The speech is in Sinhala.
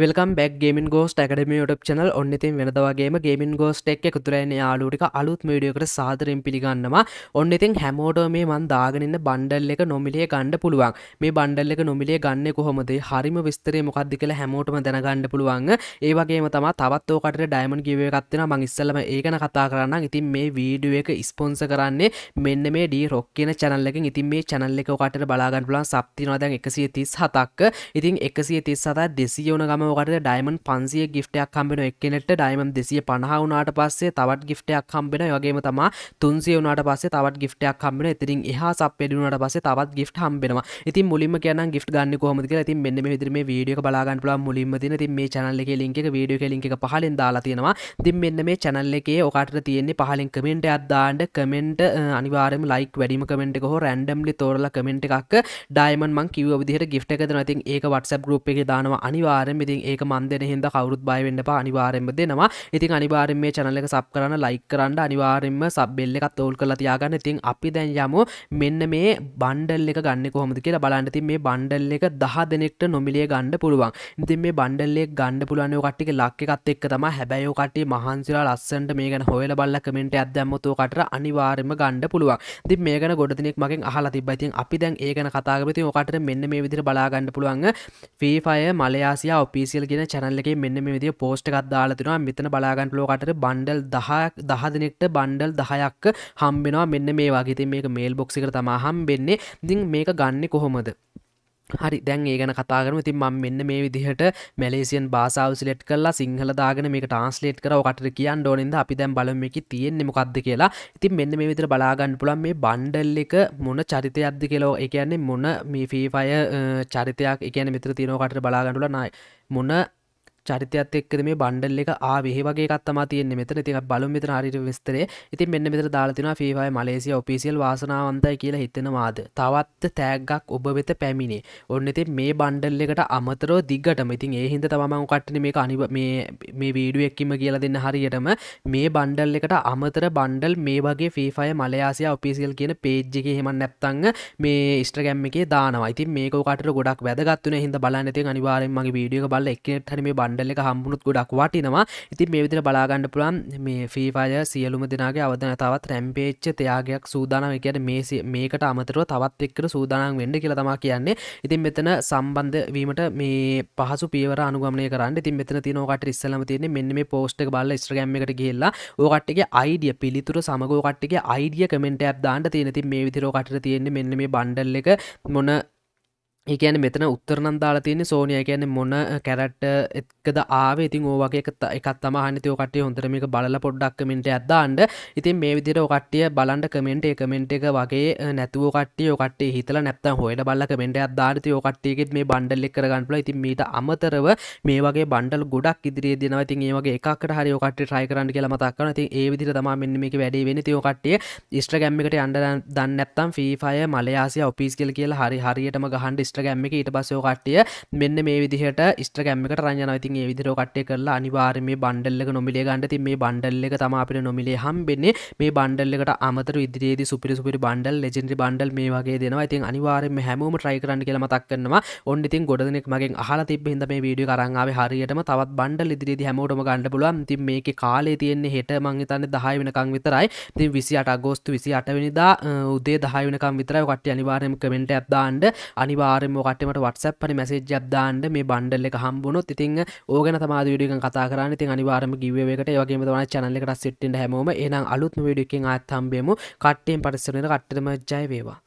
වෙල්කම් බැක් ගේමින් ගෝස්ට එකකඩම ටප් චනල් ඔන්නතින් වෙනදවගේ ගේමින් ගෝස්ට එක් එකතුරන යාලුටික අලුත් මඩියකට සාදරෙන් පිළිගන්නවා ඔන්න ඉතින් හැමෝට මේ මන් දාගනන්න බණ්ඩල් එක නොමිලිය ගණ්ඩ පුළුවන් මේ බණ්ඩල් එක නොමිලිය ගන්න කොහොමද හරිම විස්තරේ මොකක්දි කළ හැමෝටම දැනගණ්ඩ පුළුවන් ඒවගේ තම තවත්තෝකට ඩයිමන් කිවකත්වෙන මං ඉස්සලම ඒකන කතා කරන්න ඉතින් මේ වීඩුව එක ඉස්පොන්ස කරන්නේ මෙන්න මේ ඩී රොක් කියන චනල්ලකින් ඉතින් මේ චනල්ල එකකට බලාගන්න පුලන් සප්තිනවාදැන් එකසිය තිස් හතක්ක ඉතින් එකසිය තිස් සතා දෙසියවන ගම ඔකට ඩයිමන් පන්සිය ගිට්ටයක් හම්බෙන එකනෙට ඩයිමන් දෙසිය පණහාවනාට පස්සේ තවත් ගිට්ටයක් හම්බෙන වගේම තමා තුන්සිය වනාට පස්සේ තවත් ගිට්ටයක් හම්බෙන ඉතිරින් එහා සප්පෙඩුනට පස්සේ තවත් ගිට් හම්බෙනවා ඉතින් මුලින්ම කියන ගිට් ගන්න කොහමද කියලා ඉතින් මෙන්න මේ විදිහට මේ වීඩියෝ එක බලාගන්න පුළුවන් මුලින්ම තියෙන ඉතින් මේ channel එකේ link එක වීඩියෝ එකේ link එක පහලින් දාලා තියෙනවා ඉතින් මෙන්න මේ channel එකේ ඔකට තියෙන්නේ පහලින් කමෙන්ට් එකක් දාන්න කමෙන්ට් අනිවාර්යයෙන්ම ලයික් වැඩිම කමෙන්ට් එක හෝ රැන්ඩම්ලි තෝරලා කමෙන්ට් එකක් ඩයිමන් මං කිව්ව විදිහට gift එක දෙනවා. ඉතින් ඒක WhatsApp group එකේ දානවා අනිවාර්යයෙන්ම. ඉතින් ඉතින් ඒක මන්දෙන හිද කවරුත් බයවෙන්න පා අනිවාරෙන්ම දෙනවා ඉතින් අනිවාරෙන් මේ චනල එක සබ් කරන්න ලයි කරන්න අනිවාරෙන්ම සබ්බෙල්ල එකත් ඔවල් කලා තියාගන්න ඉතින් අපි දැන් යමු මෙන්න මේ බණ්ඩල් එක ගන්න කොහොමද කියලා බලන්න තින් මේ බණ්ඩල් එක දහ දෙනෙක්ට නොමිලිය ගණ්ඩ පුළුවන් ඉතින් මේ බණ්ඩල්ලෙක් ගණ්ඩ පුළුවන්යෝ කට්ටික ලක් එකත් එක් තම හැබැයෝ කටේ මහන්සිලා ලස්සන්ට මේ ගැන හොල බල්ල කමෙන්ට අදැම්මතෝ කට අනිවාරෙම ගණ්ඩ පුළුවන් ති මේ ගැන ගොඩතිනෙක් මගින් අහලා තිබයිතින් අපි දැන් ඒ ගැන කතාගපති ඕකට මෙන්න මේ විදිර බලාගන්න පුළුවන් ෆීෆය මලයාසියා ඔප පිසිල් ගෙන චැනල්ලගේ මෙන්න විදි පෝස්ට එකක් දාලතිනවා මෙතන බලාගන්ටලෝකට බන්ඩල් දහයක් දහ දෙනෙක්ට බන්ඩල් දහයක් හම්බෙනවා මෙන්න මේ වගේ මේක මේල් බොක්සික තමා හම්බෙන්නේ දිං මේක ගන්න කොහොමද හරි දැන් ඒ ගැන කතාගරම තින් මම මෙන්න මේ විදිහට මැලේසියන් භාසාාව සිලෙට් කරලා සිංහල දාගෙන මේ ට්‍රන්ස්ලේට් කර කට කියන්න ඕනෙද අපි දැන් බලම එක තියෙන්නේ මොකක්ද කියලා ඉතින් මෙන්න මේ විතර බලාගන්න පුළන් මේ බන්්ඩල් එක මොන චරිතය අද කෙලෝ එකන්නේ මොන මේ ෆීෆය චරිතයක් එකන මිතර තියනෝකට බලාගන්නල නයි මොන චරිතයත් එක්කද මේ බණ්ඩල් එක ආවේ වගේ කත්තම තියෙන මෙතන තික බලු මෙතන හරිට විස්තරේ ඉතින් මෙන්න මෙතන දාලා තිනවා ෆීෆායි මලේසිය ඔෆිසියල් වාසනාවන්තයි කියලා හිතෙනවාද තවත් තෑග්ගක් ඔබ වෙත පැමිණේ ඔන්න ඉතින් මේ බණ්ඩල් එකට අමතරව දිග්ගටම ඉතින් ඒ හින්දා තමයි මම කට්ටිය මේක අනිව මේ මේ වීඩියෝ එකකින්ම කියලා දෙන්න හරියටම මේ බණ්ඩල් එකට අමතර බණ්ඩල් මේ වගේ ෆීෆායි මලයාසියා ඔෆිසියල් කියන පේජ් එකේ එහෙම නැත්නම් මේ ඉන්ස්ටාග්‍රෑම් එකේ දානවා ඉතින් මේක ඔකට ගොඩක් වැදගත් වෙන හින්දා බලන්න ඉතින් අනිවාර්යෙන්ම මගේ වීඩියෝ එක බලලා එක්කෙනෙක් හරි මේ බණ්ඩල් බන්ඩල්ල එක හම්බුණුත් ගොඩක් වටිනවා ඉතින් මේ විදිර බලාගන්න පුළන් මේ ෆීෆාය සියලුම දෙනාගේ අවධන තවත් රැම්පේච්ච තයාගයක් සූදානම එකට මේ මේකට අමතරව තවත් එක්කර සූදානම් වෙන්න කියලා තමා කියන්නේ ඉතින් මෙතන සම්බන්ධ වීමට මේ පහසු පියවර අනුගමනය කරන්න ඉතින් මෙතන තිනෝකට ඉස්සලම තියන්නේ මෙන්න මේ පෝස්්ට බල්ල ස්ට්‍රගම් එකට කියලා ඕකට්ටගේ අයිඩිය පිළිතුර සමගෝකට්ටගේ අයිඩිය කමෙන්ට ඇබ් දාන්න තියෙනති මේ විතරෝකට තියෙන්නේ මෙන්න මේ බන්ඩල්ල එක මොන ඒකැන මෙතන උත්තරනන් දාලා තියෙන සෝනිය ගැන මොන කැරට් එක්කද ආව ඉතින් ඕවගේ එකත් අමහනතය කට හොඳරම එක බල පොඩ්ඩක්කමෙන්ට ඇදදාන්ඩ ඉතින් මේ විදිර ඔකට්ටිය බලන්ඩ කමෙන්ට එකමෙන්ට් එක වගේ නැතුව කටිය කට හිතල නැත්ත හොයට බල්ල කමෙන්ට අධාරතය ෝකට්ටියගෙත් මේ බන්ඩල් එක්කරගන්නල ඉතින් මීට අමතරව මේ වගේ බන්ඩල් ගොඩක් ඉදිරිය දෙනවා ඉතින් ඒවගේ එකකට හරි ෝකට ්‍රයිකරන්න කියල මතක්න ති ඒ විදිර තම මෙන්න මේක වැඩි වෙන තයෝකට්ටිය ස්ට්‍රගැම්මිකට අන්ඩ දන්නත්තම් ෆිෆය මලයාසිය ඔපිස් කියල කියලා හරි හරියටම ගහන්ඩ ස්ට ස්ට්‍රගැම්ම එක ඊට පස්සෝ කට්ටිය මෙන්න මේ විදිහට ස්ට්‍රගැම්මක රජන ඉතින් ඒ විදිර කට්ටය කරලා අනිවාර මේ බන්ඩල්ලක නොමිලේ ගන්න ති මේ බන්ඩල්ල එක තම අපිට නොමිලේ හම්බෙන්නේ මේ බන්ඩල්ලකට අමතර ඉදිරියේද සුපිරි සුපිරි බන්ඩල් ලෙජෙන්ඩි බන්ඩල් මේ වගේ දෙනවා ඉතින් අනිවාරෙන් හැමෝම ට්‍රයි කරන්න කියලා මතක් කරනවා ඔන්න ඉතින් ගොඩනෙක් මගෙන් අහලා තිබ්බ හින්දා මේ වීඩියෝ කරන්ආවේ හරියටම තවත් බන්ඩල් ඉදිරියේදී හැමෝටම ගන්න පුළුවන්. ඉතින් මේකේ කාලය තියෙන්නේ හෙට මං හිතන්නේ 10 වෙනකන් විතරයි. ඉතින් 28 අගෝස්තු 28 වෙනිදා උදේ 10 වෙනකන් විතරයි. ඔය කට්ටිය අනිවාර්යයෙන්ම කමෙන්ට් එකක් දාන්න. අනිවාර්යයෙන්ම හරි මොකටමට වටසප් පරි මැසේජ්ජක් දාන්න මේ බන්ඩල්ල එක හම්බුණොත් ඉතින් ඕගන තමාද විඩියක කතා කරන්න ඉතින් අනිවාරම ගිවේකට වගේ තවන චනල්ලකට සිට්ට හැමෝම එනම් අලුත්ම විඩියකින් අත් හම්බේමු කට්ටයෙන් පරිස්සනට කට්ටම ජය වේවා